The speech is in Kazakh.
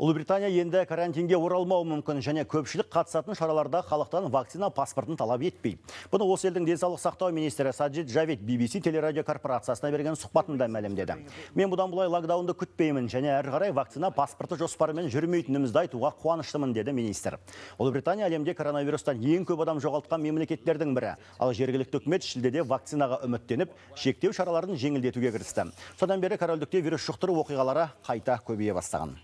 ұлыбритания енді карантинге оралмау мүмкін және көпшілік қатысатын шараларда халықтан вакцина паспортын талап етпей бұны осы елдің денсаулық сақтау министрі саджид джавид BBC телерадио корпорациясына берген сұхбатында мәлімдеді мен бұдан былай локдаунды күтпеймін және әрі қарай вакцина паспорты жоспарымен жүрмейтінімізді айтуға қуаныштымын деді министр ұлыбритания әлемде коронавирустан ең көп адам жоғалтқан мемлекеттердің бірі ал жергілікті үкімет шілдеде вакцинаға үміттеніп шектеу шараларын жеңілдетуге кірісті содан бері корольдікте вирус жұқтыру оқиғалары қайта көбейе бастаған